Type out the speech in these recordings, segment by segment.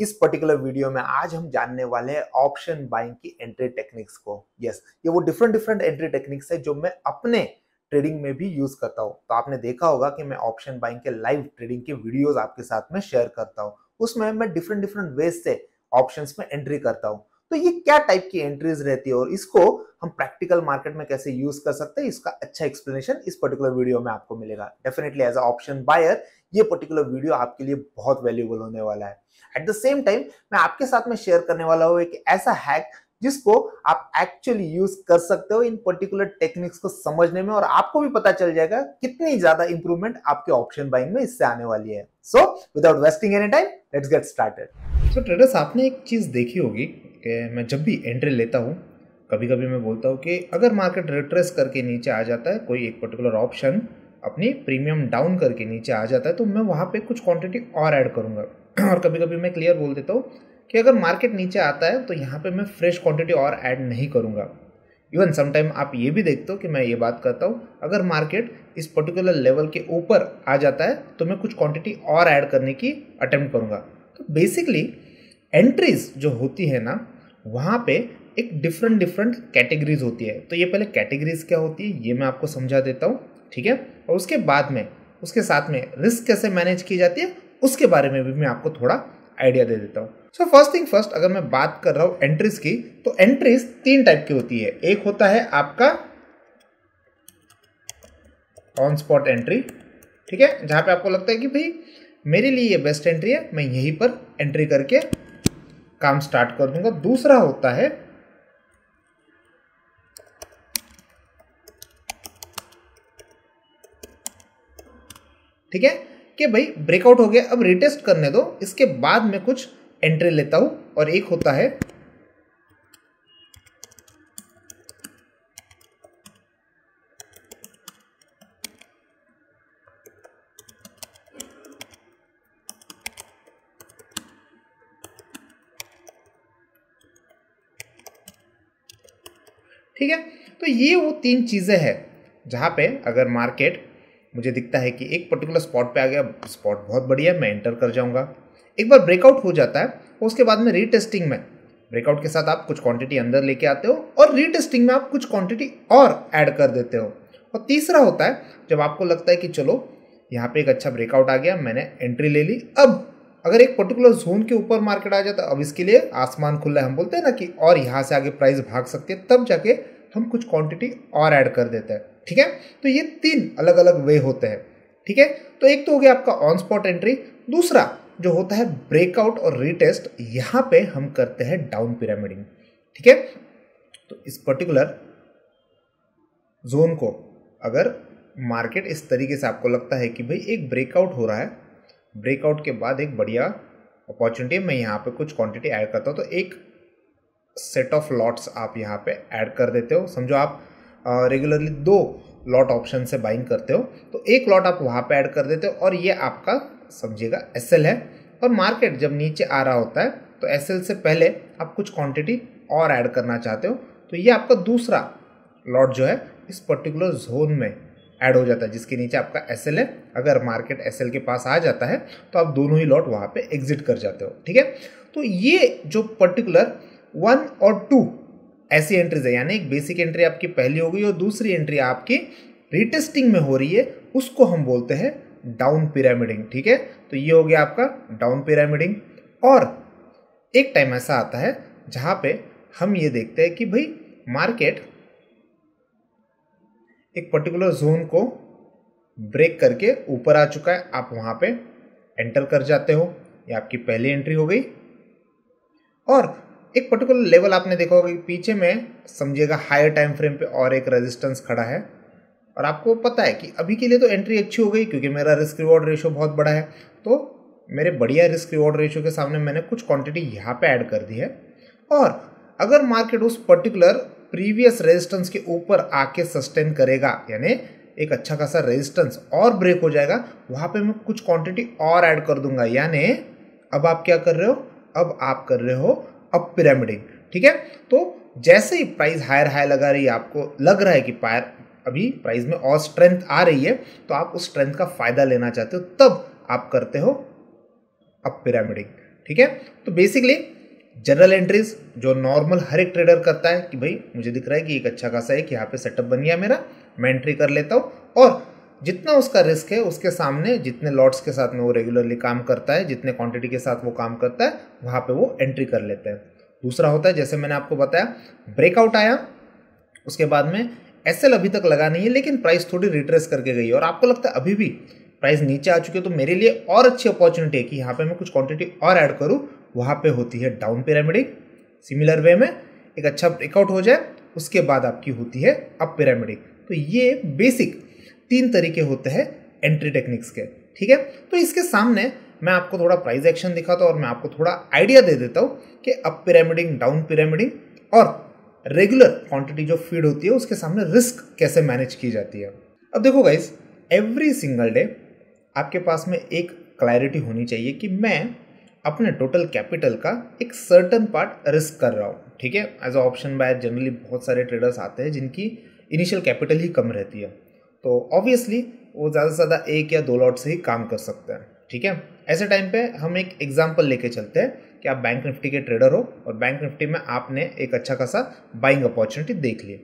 इस particular video में आज हम जानने वाले हैं ऑप्शन बाइंग की एंट्री टेक्निक्स को यस yes, ये वो डिफरेंट डिफरेंट एंट्री टेक्निक्स है जो मैं अपने ट्रेडिंग में भी यूज करता हूँ तो आपने देखा होगा कि मैं ऑप्शन बाइंग के लाइव ट्रेडिंग के वीडियो आपके साथ में शेयर करता हूँ उसमें मैं डिफरेंट डिफरेंट वेज से ऑप्शन में एंट्री करता हूँ तो ये क्या टाइप की एंट्रीज रहती है और इसको हम प्रैक्टिकल मार्केट में कैसे यूज कर सकते हैं इसका अच्छा एक्सप्लेनेशन इस पर्टिकुलर वीडियो में आपको मिलेगा definitely as a option buyer ये पर्टिकुलर वीडियो आपके लिए बहुत वैल्यूबल होने वाला है एट द सेम टाइम मैं आपके साथ में शेयर करने वाला हूँ एक ऐसा हैक जिसको आप एक्चुअली यूज कर सकते हो इन पर्टिकुलर टेक्निक्स को समझने में और आपको भी पता चल जाएगा कितनी ज्यादा इंप्रूवमेंट आपके ऑप्शन बाइंग में इससे आने वाली है so without wasting any time let's get started so traders आपने एक चीज देखी होगी कि मैं जब भी एंट्री लेता हूँ कभी कभी मैं बोलता हूँ कि अगर मार्केट रिट्रेस करके नीचे आ जाता है कोई एक पर्टिकुलर ऑप्शन अपनी प्रीमियम डाउन करके नीचे आ जाता है तो मैं वहाँ पे कुछ क्वांटिटी और ऐड करूँगा और कभी कभी मैं क्लियर बोल देता हूँ कि अगर मार्केट नीचे आता है तो यहाँ पे मैं फ्रेश क्वांटिटी और ऐड नहीं करूँगा इवन समटाइम आप ये भी देखते हो कि मैं ये बात करता हूँ अगर मार्केट इस पर्टिकुलर लेवल के ऊपर आ जाता है तो मैं कुछ क्वांटिटी और ऐड करने की अटेम्प्ट करूँगा तो बेसिकली एंट्रीज जो होती है ना वहाँ पे एक डिफरेंट डिफरेंट कैटेगरीज होती है तो ये पहले कैटेगरीज क्या होती है ये मैं आपको समझा देता हूँ ठीक है और उसके बाद में उसके साथ में रिस्क कैसे मैनेज की जाती है उसके बारे में भी मैं आपको थोड़ा आइडिया दे देता हूँ सो फर्स्ट थिंग फर्स्ट अगर मैं बात कर रहा हूँ एंट्रीज की तो एंट्रीज तीन टाइप की होती है एक होता है आपका ऑन स्पॉट एंट्री ठीक है जहां पे आपको लगता है कि भाई मेरे लिए ये बेस्ट एंट्री है मैं यहीं पर एंट्री करके काम स्टार्ट कर दूंगा दूसरा होता है ठीक है कि भाई ब्रेकआउट हो गया अब रिटेस्ट करने दो इसके बाद मैं कुछ एंट्री लेता हूं और एक होता है ठीक है तो ये वो तीन चीज़ें हैं जहां पे अगर मार्केट मुझे दिखता है कि एक पर्टिकुलर स्पॉट पे आ गया स्पॉट बहुत बढ़िया मैं एंटर कर जाऊँगा एक बार ब्रेकआउट हो जाता है उसके बाद में रीटेस्टिंग में ब्रेकआउट के साथ आप कुछ क्वांटिटी अंदर लेके आते हो और रीटेस्टिंग में आप कुछ क्वांटिटी और ऐड कर देते हो और तीसरा होता है जब आपको लगता है कि चलो यहाँ पे एक अच्छा ब्रेकआउट आ गया मैंने एंट्री ले ली अब अगर एक पर्टिकुलर जोन के ऊपर मार्केट आ जाता अब इसके लिए आसमान खुला है हम बोलते हैं ना कि और यहाँ से आगे प्राइस भाग सकते हैं तब जाके हम कुछ क्वांटिटी और ऐड कर देते हैं ठीक है तो ये तीन अलग अलग वे होते हैं ठीक है तो एक तो हो गया आपका ऑन स्पॉट एंट्री दूसरा जो होता है ब्रेकआउट और रीटेस्ट यहां पे हम करते हैं डाउन पिरामिडिंग ठीक है तो इस पर्टिकुलर जोन को अगर मार्केट इस तरीके से आपको लगता है कि भाई एक ब्रेकआउट हो रहा है ब्रेकआउट के बाद एक बढ़िया अपॉर्चुनिटी मैं यहां पे कुछ क्वांटिटी ऐड करता हूँ तो एक सेट ऑफ लॉट्स आप यहां पे ऐड कर देते हो समझो आप रेगुलरली दो लॉट ऑप्शन से बाइंग करते हो तो एक लॉट आप वहाँ पे ऐड कर देते हो और ये आपका समझिएगा एस है और मार्केट जब नीचे आ रहा होता है तो एस से पहले आप कुछ क्वांटिटी और ऐड करना चाहते हो तो ये आपका दूसरा लॉट जो है इस पर्टिकुलर जोन में ऐड हो जाता है जिसके नीचे आपका एस है अगर मार्केट एस के पास आ जाता है तो आप दोनों ही लॉट वहाँ पे एग्जिट कर जाते हो ठीक है तो ये जो पर्टिकुलर वन और टू ऐसी एंट्रीज है यानी एक बेसिक एंट्री आपकी पहली हो गई और दूसरी एंट्री आपकी रिटेस्टिंग में हो रही है उसको हम बोलते हैं डाउन पिरामिडिंग ठीक है तो ये हो गया आपका डाउन पिरामिडिंग और एक टाइम ऐसा आता है जहाँ पे हम ये देखते हैं कि भाई मार्केट एक पर्टिकुलर जोन को ब्रेक करके ऊपर आ चुका है आप वहां पे एंटर कर जाते हो ये आपकी पहली एंट्री हो गई और एक पर्टिकुलर लेवल आपने देखा होगा कि पीछे में समझिएगा हायर टाइम फ्रेम पे और एक रेजिस्टेंस खड़ा है और आपको पता है कि अभी के लिए तो एंट्री अच्छी हो गई क्योंकि मेरा रिस्क रिवॉर्ड रेशो बहुत बड़ा है तो मेरे बढ़िया रिस्क रिवॉर्ड रेशो के सामने मैंने कुछ क्वांटिटी यहाँ पे ऐड कर दी है और अगर मार्केट उस पर्टिकुलर प्रीवियस रेजिस्टेंस के ऊपर आके सस्टेन करेगा यानी एक अच्छा खासा रेजिस्टेंस और ब्रेक हो जाएगा वहाँ पे मैं कुछ क्वांटिटी और ऐड कर दूंगा यानी अब आप क्या कर रहे हो अब आप कर रहे हो अप पिरामिडिंग ठीक है तो जैसे ही प्राइस हायर हायर लगा रही है आपको लग रहा है कि पायर अभी प्राइस में और स्ट्रेंथ आ रही है तो आप उस स्ट्रेंथ का फायदा लेना चाहते हो तब आप करते हो अप पिरामिडिंग ठीक है तो बेसिकली जनरल एंट्रीज जो नॉर्मल हर एक ट्रेडर करता है कि भाई मुझे दिख रहा है कि एक अच्छा खासा है कि यहाँ पे सेटअप बन गया मेरा मैं एंट्री कर लेता हूँ और जितना उसका रिस्क है उसके सामने जितने लॉट्स के साथ में वो रेगुलरली काम करता है जितने क्वांटिटी के साथ वो काम करता है वहाँ पे वो एंट्री कर लेते हैं दूसरा होता है जैसे मैंने आपको बताया ब्रेकआउट आया उसके बाद में एस अभी तक लगा नहीं है लेकिन प्राइस थोड़ी रिट्रेस करके गई और आपको लगता है अभी भी प्राइस नीचे आ चुकी है तो मेरे लिए और अच्छी अपॉर्चुनिटी है कि यहाँ पर मैं कुछ क्वान्टिटी और ऐड करूँ वहाँ पर होती है डाउन पिरामिडिंग सिमिलर वे में एक अच्छा ब्रेकआउट हो जाए उसके बाद आपकी होती है अप पिरामिडिंग तो ये बेसिक तीन तरीके होते हैं एंट्री टेक्निक्स के ठीक है तो इसके सामने मैं आपको थोड़ा प्राइस एक्शन दिखाता हूँ और मैं आपको थोड़ा आइडिया दे देता हूँ कि अप पिरामिडिंग डाउन पिरामिडिंग और रेगुलर क्वांटिटी जो फीड होती है उसके सामने रिस्क कैसे मैनेज की जाती है अब देखो गाइज एवरी सिंगल डे आपके पास में एक क्लैरिटी होनी चाहिए कि मैं अपने टोटल कैपिटल का एक सर्टन पार्ट रिस्क कर रहा हूँ ठीक है as a option buy generally बहुत सारे ट्रेडर्स आते हैं जिनकी इनिशियल कैपिटल ही कम रहती है तो ऑब्वियसली वो ज़्यादा से ज़्यादा एक या दो लॉट से ही काम कर सकते हैं ठीक है ऐसे टाइम पे हम एक एग्जाम्पल लेके चलते हैं कि आप बैंक निफ्टी के ट्रेडर हो और बैंक निफ्टी में आपने एक अच्छा खासा बाइंग अपॉर्चुनिटी देख ली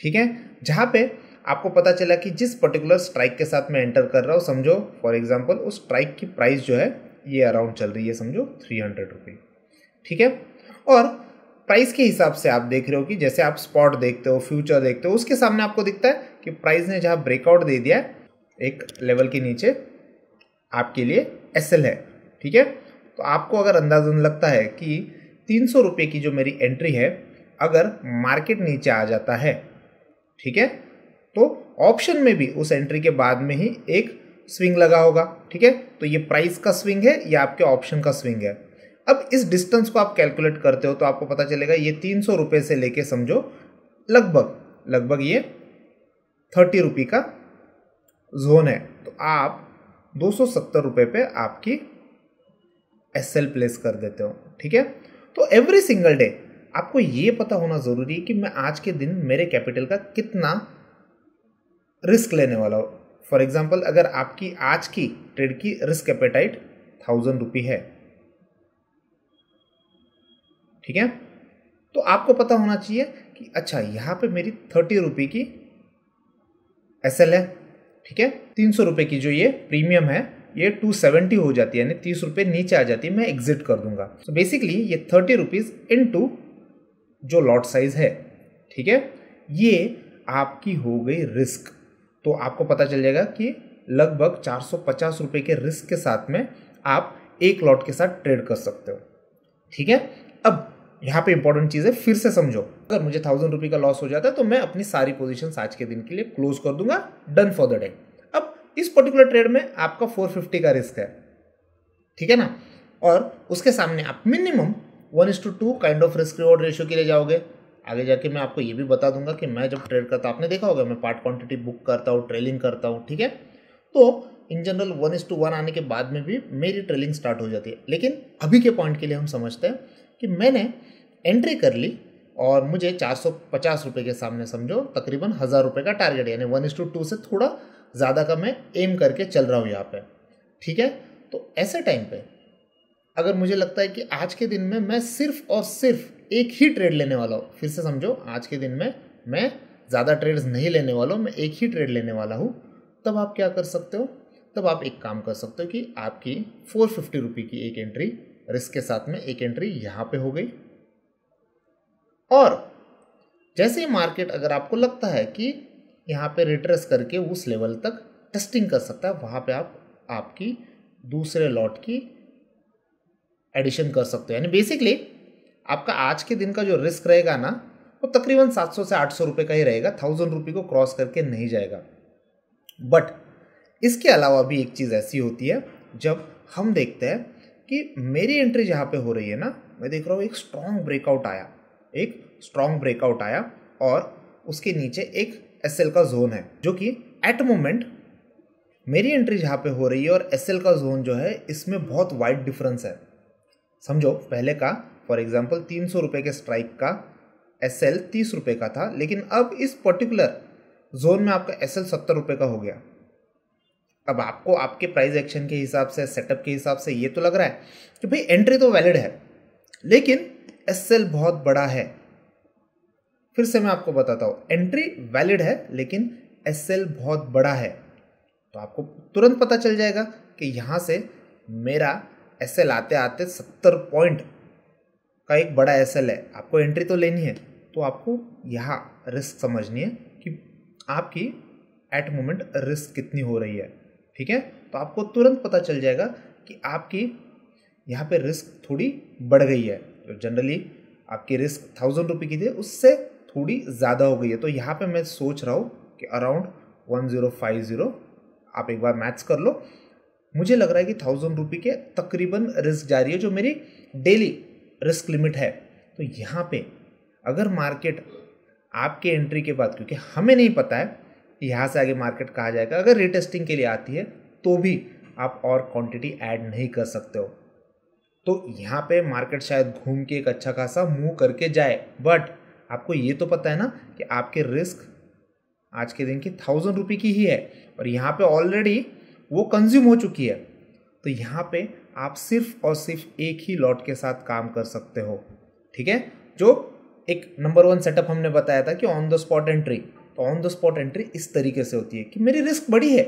ठीक है जहाँ पे आपको पता चला कि जिस पर्टिकुलर स्ट्राइक के साथ मैं एंटर कर रहा हूँ समझो फॉर एग्जाम्पल उस स्ट्राइक की प्राइस जो है ये अराउंड चल रही है समझो थ्री हंड्रेड रुपी ठीक है और प्राइस के हिसाब से आप देख रहे हो कि जैसे आप स्पॉट देखते हो फ्यूचर देखते हो उसके सामने आपको दिखता है कि प्राइस ने जहाँ ब्रेकआउट दे दिया एक लेवल के नीचे आपके लिए एस है ठीक है तो आपको अगर अंदाजन लगता है कि तीन सौ रुपये की जो मेरी एंट्री है अगर मार्केट नीचे आ जाता है ठीक है तो ऑप्शन में भी उस एंट्री के बाद में ही एक स्विंग लगा होगा ठीक है तो ये प्राइस का स्विंग है या आपके ऑप्शन का स्विंग है अब इस डिस्टेंस को आप कैलकुलेट करते हो तो आपको पता चलेगा ये तीन सौ रुपये से लेके समझो लगभग लगभग ये थर्टी रुपये का जोन है तो आप दो सौ सत्तर रुपये पे आपकी एस एल प्लेस कर देते हो ठीक है तो एवरी सिंगल डे आपको ये पता होना ज़रूरी है कि मैं आज के दिन मेरे कैपिटल का कितना रिस्क लेने वाला हूँ फॉर एग्जाम्पल अगर आपकी आज की ट्रेड की रिस्क एपेटाइट थाउजेंड रुपी है ठीक है तो आपको पता होना चाहिए कि अच्छा यहाँ पे मेरी थर्टी रुपी की एस है ठीक है तीन सौ रुपये की जो ये प्रीमियम है ये टू सेवेंटी हो जाती है यानी तीस रुपये नीचे आ जाती है मैं एग्जिट कर दूंगा तो so बेसिकली ये थर्टी रुपीज़ इन टू जो लॉट साइज़ है ठीक है ये आपकी हो गई रिस्क तो आपको पता चल जाएगा कि लगभग चार सौ पचास रुपये के रिस्क के साथ में आप एक लॉट के साथ ट्रेड कर सकते हो ठीक है अब यहाँ पे इंपॉर्टेंट चीज़ है फिर से समझो अगर मुझे थाउजेंड रुपी का लॉस हो जाता है तो मैं अपनी सारी पोजीशन आज के दिन के लिए क्लोज कर दूंगा डन फॉर द डे अब इस पर्टिकुलर ट्रेड में आपका फोर फिफ्टी का रिस्क है ठीक है ना और उसके सामने आप minimum one is to two kind of risk reward ratio के लिए जाओगे आगे जाके मैं आपको ये भी बता दूंगा कि मैं जब ट्रेड करता आपने देखा होगा मैं पार्ट क्वांटिटी बुक करता हूँ ट्रेलिंग करता हूँ ठीक है तो in general one is to one आने के बाद में भी मेरी ट्रेलिंग स्टार्ट हो जाती है लेकिन अभी के पॉइंट के लिए हम समझते हैं कि मैंने एंट्री कर ली और मुझे चार सौ पचास रुपये के सामने समझो तकरीबन हज़ार रुपये का टारगेट यानी वन इस टू टू से थोड़ा ज़्यादा का मैं एम करके चल रहा हूँ यहाँ पे ठीक है तो ऐसे टाइम पे अगर मुझे लगता है कि आज के दिन में मैं सिर्फ और सिर्फ एक ही ट्रेड लेने वाला हूँ फिर से समझो आज के दिन में मैं ज़्यादा ट्रेड्स नहीं लेने वाला हूँ मैं एक ही ट्रेड लेने वाला हूँ तब आप क्या कर सकते हो तब आप एक काम कर सकते हो कि आपकी फोर फिफ्टी रुपये की एक एंट्री रिस्क के साथ में एक एंट्री यहाँ पे हो गई और जैसे ही मार्केट अगर आपको लगता है कि यहाँ पे रिट्रेस करके उस लेवल तक टेस्टिंग कर सकता है वहां पे आप आपकी दूसरे लॉट की एडिशन कर सकते हो यानी बेसिकली आपका आज के दिन का जो रिस्क रहेगा ना वो तो तकरीबन 700 से 800 रुपए का ही रहेगा थाउजेंड रुपये को क्रॉस करके नहीं जाएगा बट इसके अलावा भी एक चीज़ ऐसी होती है जब हम देखते हैं कि मेरी एंट्री जहाँ पे हो रही है ना मैं देख रहा हूँ एक स्ट्रॉन्ग ब्रेकआउट आया एक स्ट्रॉन्ग ब्रेकआउट आया और उसके नीचे एक एस का जोन है जो कि एट मोमेंट मेरी एंट्री जहाँ पे हो रही है और एस का जोन जो है इसमें बहुत वाइड डिफरेंस है समझो पहले का फॉर एग्जाम्पल तीन सौ रुपये के स्ट्राइक का एस एल तीस रुपये का था लेकिन अब इस पर्टिकुलर जोन में आपका एस एल सत्तर रुपये का हो गया अब आपको आपके प्राइस एक्शन के हिसाब से सेटअप के हिसाब से ये तो लग रहा है कि भाई एंट्री तो वैलिड है लेकिन एस बहुत बड़ा है फिर से मैं आपको बताता हूँ एंट्री वैलिड है लेकिन एस बहुत बड़ा है तो आपको तुरंत पता चल जाएगा कि यहाँ से मेरा एस आते आते सत्तर पॉइंट का एक बड़ा एस है आपको एंट्री तो लेनी है तो आपको यहाँ रिस्क समझनी है कि आपकी एट मोमेंट रिस्क कितनी हो रही है ठीक है तो आपको तुरंत पता चल जाएगा कि आपकी यहाँ पे रिस्क थोड़ी बढ़ गई है तो जनरली आपकी रिस्क थाउजेंड रुपये की थी उससे थोड़ी ज़्यादा हो गई है तो यहाँ पे मैं सोच रहा हूँ कि around one zero five zero आप एक बार मैथ्स कर लो मुझे लग रहा है कि थाउजेंड रुपये के तकरीबन रिस्क जा रही है जो मेरी डेली रिस्क लिमिट है तो यहाँ पे अगर मार्केट आपके एंट्री के बाद क्योंकि हमें नहीं पता है यहाँ से आगे मार्केट कहा जाएगा अगर रिटेस्टिंग के लिए आती है तो भी आप और क्वांटिटी ऐड नहीं कर सकते हो तो यहाँ पे मार्केट शायद घूम के एक अच्छा खासा मूव करके जाए बट आपको ये तो पता है ना कि आपके रिस्क आज के दिन की थाउजेंड रुपी की ही है और यहाँ पे ऑलरेडी वो कंज्यूम हो चुकी है तो यहाँ पे आप सिर्फ और सिर्फ एक ही लॉट के साथ काम कर सकते हो ठीक है जो एक नंबर वन सेटअप हमने बताया था कि ऑन द स्पॉट एंट्री तो ऑन द स्पॉट एंट्री इस तरीके से होती है कि मेरी रिस्क बड़ी है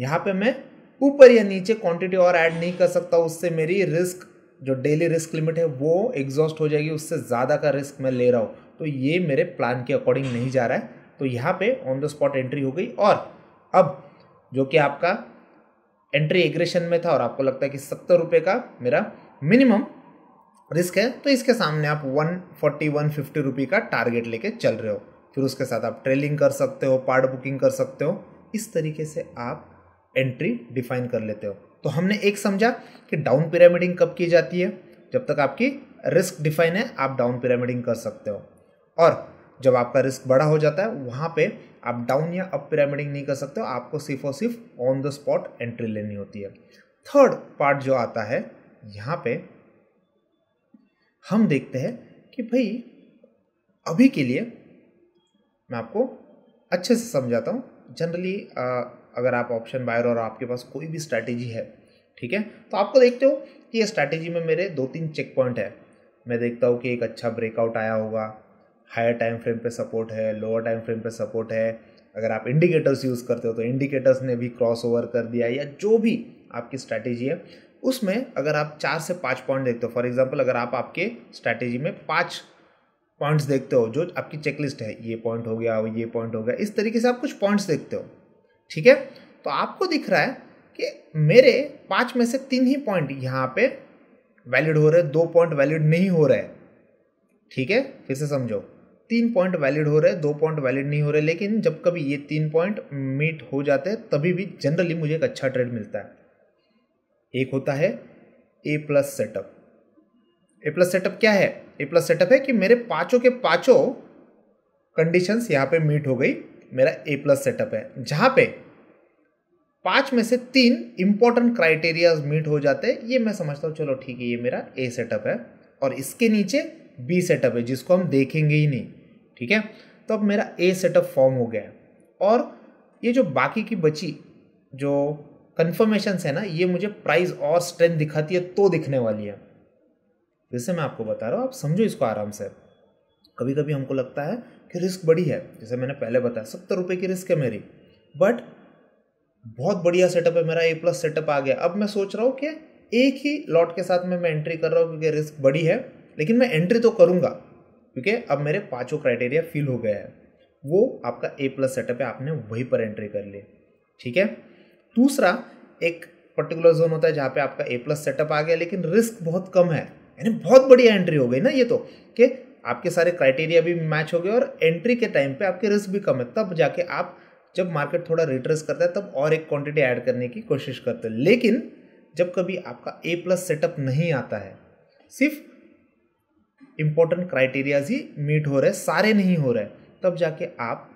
यहाँ पे मैं ऊपर या नीचे क्वांटिटी और ऐड नहीं कर सकता उससे मेरी रिस्क जो डेली रिस्क लिमिट है वो एग्जॉस्ट हो जाएगी उससे ज़्यादा का रिस्क मैं ले रहा हूँ तो ये मेरे प्लान के अकॉर्डिंग नहीं जा रहा है तो यहाँ पे ऑन द स्पॉट एंट्री हो गई और अब जो कि आपका एंट्री एग्रेशन में था और आपको लगता है कि सत्तर रुपये का मेरा मिनिमम रिस्क है तो इसके सामने आप one forty one fifty rupee का टारगेट लेके चल रहे हो फिर उसके साथ आप ट्रेलिंग कर सकते हो पार्ट बुकिंग कर सकते हो इस तरीके से आप एंट्री डिफाइन कर लेते हो तो हमने एक समझा कि डाउन पिरामिडिंग कब की जाती है जब तक आपकी रिस्क डिफाइन है आप डाउन पिरामिडिंग कर सकते हो और जब आपका रिस्क बड़ा हो जाता है वहाँ पे आप डाउन या अप पिरामिडिंग नहीं कर सकते हो आपको सिर्फ और सिर्फ ऑन द स्पॉट एंट्री लेनी होती है थर्ड पार्ट जो आता है यहाँ पे हम देखते हैं कि भाई अभी के लिए मैं आपको अच्छे से समझाता हूँ जनरली अगर आप ऑप्शन बायर और आपके पास कोई भी स्ट्रैटेजी है ठीक है तो आपको तो देखते हो कि ये स्ट्रैटेजी में मेरे दो तीन चेक पॉइंट है मैं देखता हूँ कि एक अच्छा ब्रेकआउट आया होगा हायर टाइम फ्रेम पे सपोर्ट है लोअर टाइम फ्रेम पे सपोर्ट है अगर आप इंडिकेटर्स यूज़ करते हो तो इंडिकेटर्स ने भी क्रॉस ओवर कर दिया या जो भी आपकी स्ट्रैटेजी है उसमें अगर आप चार से पाँच पॉइंट देखते हो फॉर एग्जाम्पल अगर आप आपके स्ट्रैटेजी में पाँच पॉइंट्स देखते हो जो आपकी चेकलिस्ट है ये पॉइंट हो गया ये पॉइंट हो गया इस तरीके से आप कुछ पॉइंट्स देखते हो ठीक है तो आपको दिख रहा है कि मेरे पाँच में से तीन ही पॉइंट यहाँ पे वैलिड हो रहे दो पॉइंट वैलिड नहीं हो रहे ठीक है फिर से समझो तीन पॉइंट वैलिड हो रहे दो पॉइंट वैलिड नहीं हो रहे लेकिन जब कभी ये तीन पॉइंट मीट हो जाते हैं तभी भी जनरली मुझे एक अच्छा ट्रेड मिलता है एक होता है A plus setup A plus setup क्या है ए प्लस सेटअप है कि मेरे पांचों के पांचों कंडीशंस यहाँ पे मीट हो गई मेरा ए प्लस सेटअप है जहाँ पे पांच में से तीन इंपॉर्टेंट क्राइटेरियाज मीट हो जाते हैं ये मैं समझता हूँ चलो ठीक है ये मेरा ए सेटअप है और इसके नीचे बी सेटअप है जिसको हम देखेंगे ही नहीं ठीक है तो अब मेरा ए सेटअप फॉर्म हो गया है और ये जो बाकी की बची जो कन्फर्मेशन है ना ये मुझे प्राइस और स्ट्रेंथ दिखाती है तो दिखने वाली है फिर से मैं आपको बता रहा हूँ आप समझो इसको आराम से कभी कभी हमको लगता है कि रिस्क बड़ी है जैसे मैंने पहले बताया सत्तर रुपये की रिस्क है मेरी बट बहुत बढ़िया सेटअप है मेरा ए प्लस सेटअप आ गया अब मैं सोच रहा हूँ कि एक ही लॉट के साथ में मैं एंट्री कर रहा हूँ क्योंकि रिस्क बड़ी है लेकिन मैं एंट्री तो करूँगा क्योंकि अब मेरे पाँचों क्राइटेरिया फिल हो गया है वो आपका ए प्लस सेटअप है आपने वहीं पर एंट्री कर ली ठीक है दूसरा एक पर्टिकुलर जोन होता है जहाँ पे आपका ए प्लस सेटअप आ गया लेकिन रिस्क बहुत कम है यानी बहुत बढ़िया एंट्री हो गई ना ये तो कि आपके सारे क्राइटेरिया भी मैच हो गए और एंट्री के टाइम पे आपके रिस्क भी कम है तब जाके आप जब मार्केट थोड़ा रिट्रेस करता है तब और एक क्वांटिटी ऐड करने की कोशिश करते हैं लेकिन जब कभी आपका ए प्लस सेटअप नहीं आता है सिर्फ इम्पोर्टेंट क्राइटेरियाज ही मीट हो रहे सारे नहीं हो रहे तब जाके आप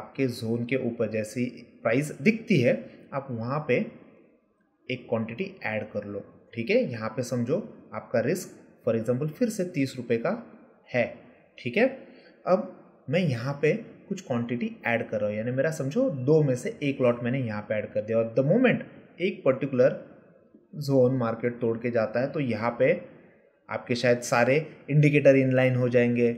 आपके जोन के ऊपर जैसी प्राइस दिखती है आप वहाँ पे एक क्वांटिटी ऐड कर लो ठीक है यहाँ पे समझो आपका रिस्क फॉर एग्जाम्पल फिर से तीस रुपये का है ठीक है अब मैं यहाँ पे कुछ क्वांटिटी ऐड कर रहा हूँ यानी मेरा समझो दो में से एक लॉट मैंने यहाँ पे ऐड कर दिया और द मोमेंट एक पर्टिकुलर जोन मार्केट तोड़ के जाता है तो यहाँ पे आपके शायद सारे इंडिकेटर इनलाइन हो जाएंगे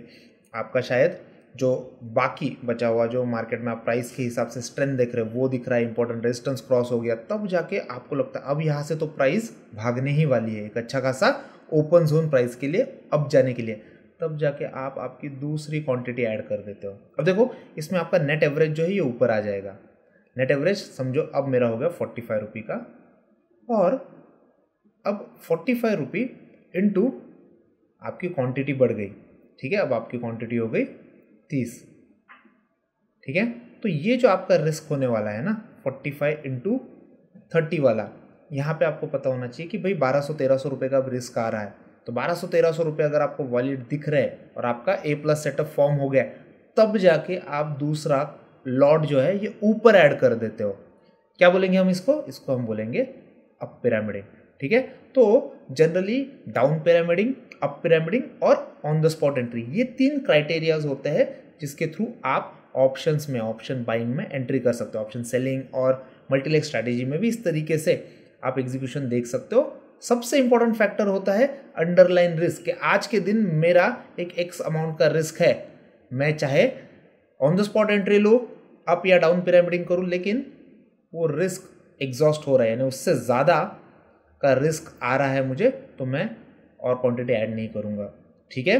आपका शायद जो बाकी बचा हुआ जो मार्केट में आप प्राइस के हिसाब से स्ट्रेंथ देख रहे हो वो दिख रहा है इंपॉर्टेंट रेजिस्टेंस क्रॉस हो गया तब जाके आपको लगता है अब यहाँ से तो प्राइस भागने ही वाली है एक अच्छा खासा ओपन जोन प्राइस के लिए अब जाने के लिए तब जाके आप आपकी दूसरी क्वांटिटी ऐड कर देते हो अब देखो इसमें आपका नेट एवरेज जो है ये ऊपर आ जाएगा नेट एवरेज समझो अब मेरा हो गया फोर्टी फाइव रुपी का और अब फोर्टी फाइव रुपी इंटू आपकी क्वांटिटी बढ़ गई ठीक है अब आपकी क्वांटिटी हो गई तीस ठीक है तो ये जो आपका रिस्क होने वाला है ना फोर्टी फाइव इंटू थर्टी वाला यहाँ पे आपको पता होना चाहिए कि भाई बारह सौ तेरह सौ रुपये का रिस्क आ रहा है तो बारह सौ तेरह सौ रुपये अगर आपको वॉलेट दिख रहा है और आपका ए प्लस सेटअप फॉर्म हो गया तब जाके आप दूसरा लॉट जो है ये ऊपर ऐड कर देते हो क्या बोलेंगे हम इसको इसको हम बोलेंगे अप पिरामिडिंग ठीक है तो generally down pyramiding up pyramiding और ऑन द स्पॉट एंट्री ये तीन क्राइटेरियाज होते हैं जिसके थ्रू आप ऑप्शंस में ऑप्शन बाइंग में एंट्री कर सकते हो ऑप्शन सेलिंग और मल्टीलेग स्ट्रैटेजी में भी इस तरीके से आप एग्जीक्यूशन देख सकते हो सबसे इंपॉर्टेंट फैक्टर होता है अंडरलाइन रिस्क कि आज के दिन मेरा एक एक्स अमाउंट का रिस्क है मैं चाहे ऑन द स्पॉट एंट्री लो अप या डाउन पिरामिडिंग करूँ लेकिन वो रिस्क एग्जॉस्ट हो रहा है यानी उससे ज़्यादा का रिस्क आ रहा है मुझे तो मैं और क्वांटिटी ऐड नहीं करूँगा ठीक है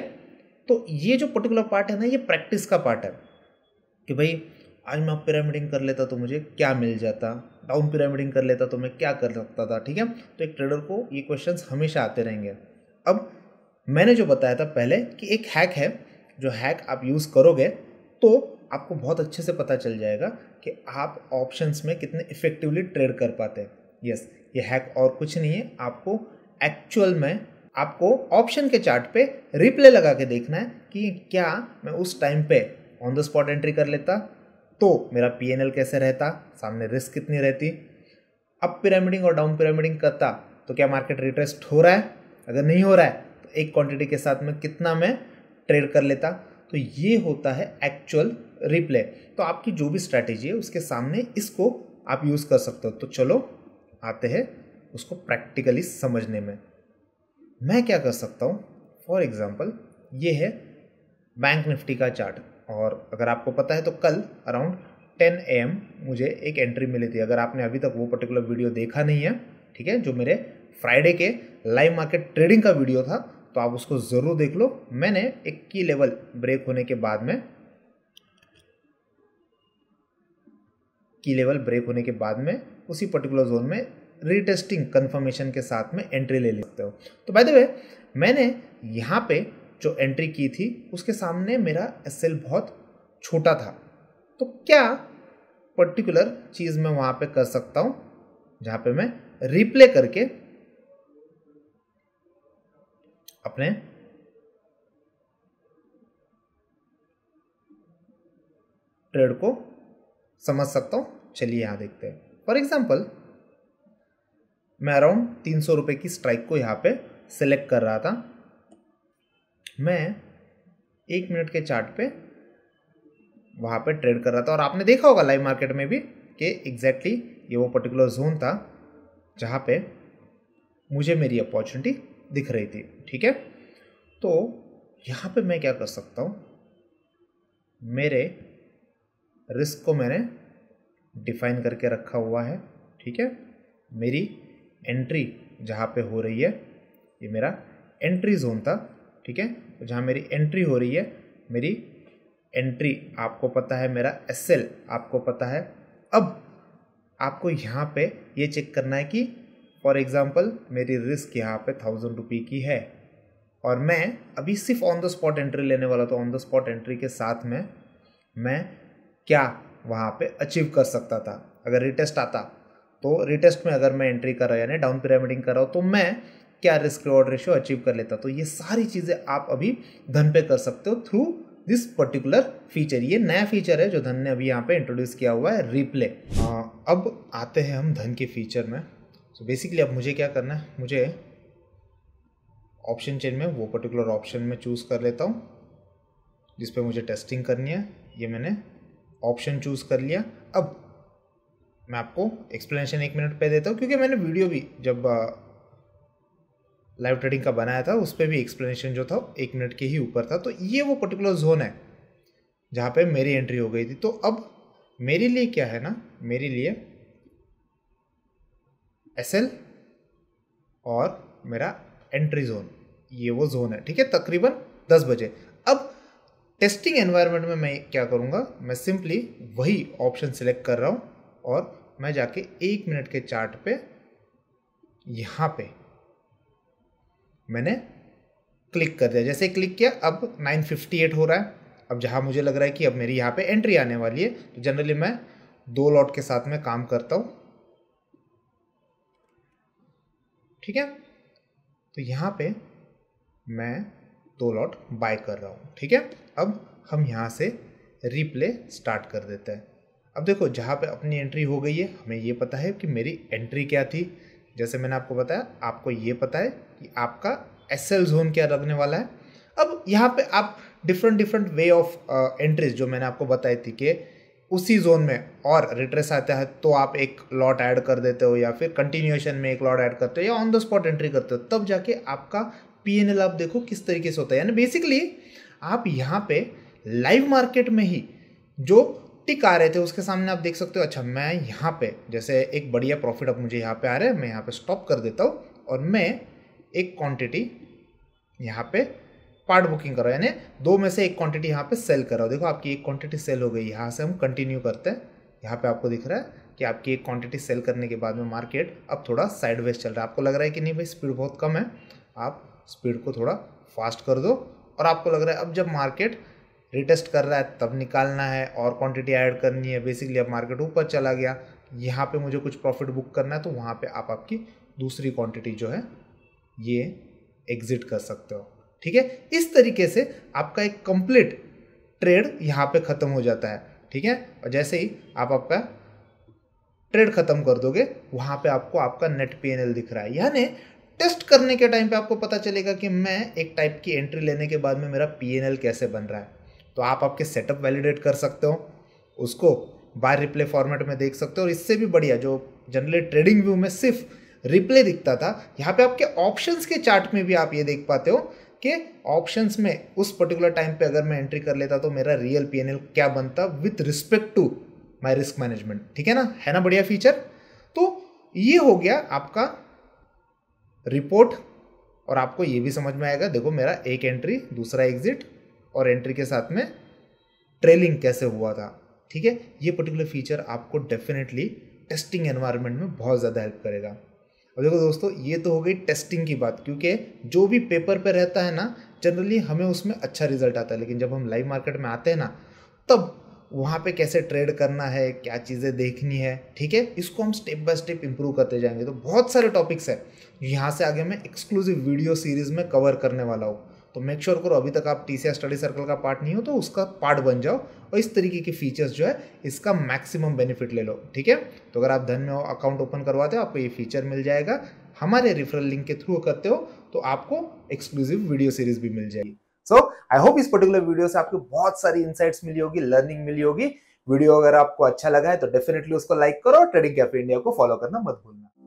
तो ये जो पर्टिकुलर पार्ट है ना ये प्रैक्टिस का पार्ट है कि भाई आज मैं पिरामिडिंग कर लेता तो मुझे क्या मिल जाता डाउन पिरामिडिंग कर लेता तो मैं क्या कर सकता था ठीक है तो एक ट्रेडर को ये क्वेश्चन हमेशा आते रहेंगे अब मैंने जो बताया था पहले कि एक हैक है जो हैक आप यूज़ करोगे तो आपको बहुत अच्छे से पता चल जाएगा कि आप ऑप्शंस में कितने इफेक्टिवली ट्रेड कर पाते हैं यस yes. ये हैक और कुछ नहीं है आपको एक्चुअल में आपको ऑप्शन के चार्ट पे रिप्ले लगा के देखना है कि क्या मैं उस टाइम पे ऑन द स्पॉट एंट्री कर लेता तो मेरा पी कैसे रहता सामने रिस्क कितनी रहती अप पिरामिडिंग और डाउन पिरामिडिंग करता तो क्या मार्केट रिट्रेस्ट हो रहा है अगर नहीं हो रहा है तो एक क्वांटिटी के साथ में कितना मैं ट्रेड कर लेता तो ये होता है एक्चुअल रिप्ले तो आपकी जो भी स्ट्रैटेजी है उसके सामने इसको आप यूज़ कर सकते हो तो चलो आते हैं उसको प्रैक्टिकली समझने में मैं क्या कर सकता हूँ फॉर एग्ज़ाम्पल ये है बैंक निफ्टी का चार्ट और अगर आपको पता है तो कल अराउंड 10 एम मुझे एक एंट्री मिली थी अगर आपने अभी तक वो पर्टिकुलर वीडियो देखा नहीं है ठीक है जो मेरे फ्राइडे के लाइव मार्केट ट्रेडिंग का वीडियो था तो आप उसको ज़रूर देख लो मैंने एक की लेवल ब्रेक होने के बाद में की लेवल ब्रेक होने के बाद में उसी पर्टिकुलर जोन में रीटेस्टिंग कंफर्मेशन के साथ में एंट्री ले लेते हो तो बाय द वे मैंने यहाँ पे जो एंट्री की थी उसके सामने मेरा एस बहुत छोटा था तो क्या पर्टिकुलर चीज़ मैं वहाँ पे कर सकता हूँ जहाँ पे मैं रिप्ले करके अपने ट्रेड को समझ सकता हूँ चलिए यहाँ देखते हैं फॉर एग्जाम्पल मैं अराउंड तीन सौ रुपये की स्ट्राइक को यहाँ पे सेलेक्ट कर रहा था मैं एक मिनट के चार्ट पे वहाँ पे ट्रेड कर रहा था और आपने देखा होगा लाइव मार्केट में भी कि एग्जैक्टली ये वो पर्टिकुलर जोन था जहाँ पे मुझे मेरी अपॉर्चुनिटी दिख रही थी ठीक है तो यहाँ पे मैं क्या कर सकता हूँ मेरे रिस्क को मैंने डिफाइन करके रखा हुआ है ठीक है मेरी एंट्री जहाँ पे हो रही है ये मेरा एंट्री जोन था ठीक है तो जहाँ मेरी एंट्री हो रही है मेरी एंट्री आपको पता है मेरा एस एल आपको पता है अब आपको यहाँ पे ये चेक करना है कि फॉर एग्ज़ाम्पल मेरी रिस्क यहाँ पे थाउजेंड रुपी की है और मैं अभी सिर्फ ऑन द स्पॉट एंट्री लेने वाला तो ऑन द स्पॉट एंट्री के साथ में मैं क्या वहाँ पे अचीव कर सकता था अगर रिटेस्ट आता तो रिटेस्ट में अगर मैं एंट्री कर रहा यानी डाउन पिरामिडिंग कर रहा हूँ तो मैं क्या रिस्क रिवॉर्ड रेशियो अचीव कर लेता तो ये सारी चीज़ें आप अभी धन पे कर सकते हो थ्रू दिस पर्टिकुलर फीचर ये नया फीचर है जो धन ने अभी यहाँ पे इंट्रोड्यूस किया हुआ है रिप्ले हाँ, अब आते हैं हम धन के फीचर में सो बेसिकली अब मुझे क्या करना है मुझे ऑप्शन चेन में वो पर्टिकुलर ऑप्शन में चूज़ कर लेता हूँ जिस मुझे टेस्टिंग करनी है ये मैंने ऑप्शन चूज़ कर लिया अब मैं आपको एक्सप्लेनेशन एक मिनट पे देता हूँ क्योंकि मैंने वीडियो भी जब लाइव ट्रेडिंग का बनाया था उस पर भी एक्सप्लेनेशन जो था एक मिनट के ही ऊपर था तो ये वो पर्टिकुलर जोन है जहाँ पे मेरी एंट्री हो गई थी तो अब मेरे लिए क्या है ना मेरे लिए एस और मेरा एंट्री जोन ये वो जोन है ठीक है तकरीबन दस बजे अब टेस्टिंग एनवायरनमेंट में मैं क्या करूँगा मैं सिंपली वही ऑप्शन सिलेक्ट कर रहा हूँ और मैं जाके एक मिनट के चार्ट पे यहाँ पे मैंने क्लिक कर दिया जैसे क्लिक किया अब 958 हो रहा है अब जहाँ मुझे लग रहा है कि अब मेरी यहाँ पे एंट्री आने वाली है तो जनरली मैं दो लॉट के साथ में काम करता हूँ ठीक है तो यहाँ पे मैं दो लॉट बाय कर रहा हूँ ठीक है अब हम यहाँ से रिप्ले स्टार्ट कर देते हैं अब देखो जहाँ पे अपनी एंट्री हो गई है हमें ये पता है कि मेरी एंट्री क्या थी जैसे मैंने आपको बताया आपको ये पता है कि आपका एस एल जोन क्या लगने वाला है अब यहाँ पे आप different different way of entries जो मैंने आपको बताई थी कि उसी जोन में और रिट्रेस आता है तो आप एक लॉट ऐड कर देते हो या फिर कंटिन्यूएशन में एक लॉट ऐड करते हो या ऑन द स्पॉट एंट्री करते हो तब जाके आपका पी एन एल आप देखो किस तरीके से होता है यानी बेसिकली आप यहाँ पे लाइव मार्केट में ही जो टिक आ रहे थे उसके सामने आप देख सकते हो अच्छा मैं यहाँ पे जैसे एक बढ़िया प्रॉफिट अब मुझे यहाँ पे आ रहा है मैं यहाँ पे स्टॉप कर देता हूँ और मैं एक क्वांटिटी यहाँ पे पार्ट बुकिंग कर रहा हूँ यानी दो में से एक क्वांटिटी यहाँ पे सेल कर रहा हूँ देखो आपकी एक क्वांटिटी सेल हो गई यहाँ से हम कंटिन्यू करते हैं यहाँ पे आपको दिख रहा है कि आपकी एक क्वांटिटी सेल करने के बाद में मार्केट अब थोड़ा साइडवेज चल रहा है आपको लग रहा है कि नहीं भाई स्पीड बहुत कम है आप स्पीड को थोड़ा फास्ट कर दो और आपको लग रहा है अब जब मार्केट रिटेस्ट कर रहा है तब निकालना है और क्वांटिटी ऐड करनी है बेसिकली अब मार्केट ऊपर चला गया यहाँ पे मुझे कुछ प्रॉफिट बुक करना है तो वहाँ पे आप आपकी दूसरी क्वांटिटी जो है ये एग्जिट कर सकते हो ठीक है इस तरीके से आपका एक कंप्लीट ट्रेड यहाँ पे ख़त्म हो जाता है ठीक है और जैसे ही आप आपका ट्रेड ख़त्म कर दोगे वहाँ पे आपको आपका नेट पी दिख रहा है यानी टेस्ट करने के टाइम पे आपको पता चलेगा कि मैं एक टाइप की एंट्री लेने के बाद में मेरा पी कैसे बन रहा है तो आप आपके सेटअप वैलिडेट कर सकते हो उसको बाय रिप्ले फॉर्मेट में देख सकते हो और इससे भी बढ़िया जो जनरली ट्रेडिंग व्यू में सिर्फ रिप्ले दिखता था यहाँ पे आपके ऑप्शंस के चार्ट में भी आप ये देख पाते हो कि ऑप्शंस में उस पर्टिकुलर टाइम पे अगर मैं एंट्री कर लेता तो मेरा रियल पी क्या बनता with respect to my risk management ठीक है ना है ना बढ़िया फीचर तो ये हो गया आपका रिपोर्ट और आपको ये भी समझ में आएगा देखो मेरा एक एंट्री दूसरा एग्जिट और एंट्री के साथ में ट्रेलिंग कैसे हुआ था ठीक है ये पर्टिकुलर फीचर आपको डेफिनेटली टेस्टिंग एनवायरनमेंट में बहुत ज़्यादा हेल्प करेगा और देखो दोस्तों ये तो हो गई टेस्टिंग की बात क्योंकि जो भी पेपर पर रहता है ना जनरली हमें उसमें अच्छा रिजल्ट आता है लेकिन जब हम लाइव मार्केट में आते हैं ना तब वहाँ पे कैसे ट्रेड करना है क्या चीज़ें देखनी है ठीक है इसको हम स्टेप बाय स्टेप इम्प्रूव करते जाएंगे तो बहुत सारे टॉपिक्स हैं यहाँ से आगे मैं एक्सक्लूसिव वीडियो सीरीज़ में कवर करने वाला हूँ तो मेक श्योर करो अभी तक आप टी स्टडी सर्कल का पार्ट नहीं हो तो उसका पार्ट बन जाओ और इस तरीके के फीचर्स जो है इसका मैक्सिमम बेनिफिट ले लो ठीक है तो अगर आप धन में अकाउंट ओपन करवाते हो आपको ये फीचर मिल जाएगा हमारे रेफरल लिंक के थ्रू करते हो तो आपको एक्सक्लूसिव वीडियो सीरीज भी मिल जाएगी सो आई होप इस पर्टिकुलर वीडियो से आपको बहुत सारी इंसाइट्स मिली होगी लर्निंग मिली होगी वीडियो अगर आपको अच्छा लगा है तो डेफिनेटली उसको लाइक करो और ट्रेडिंग कैफे इंडिया को फॉलो करना मत भूलना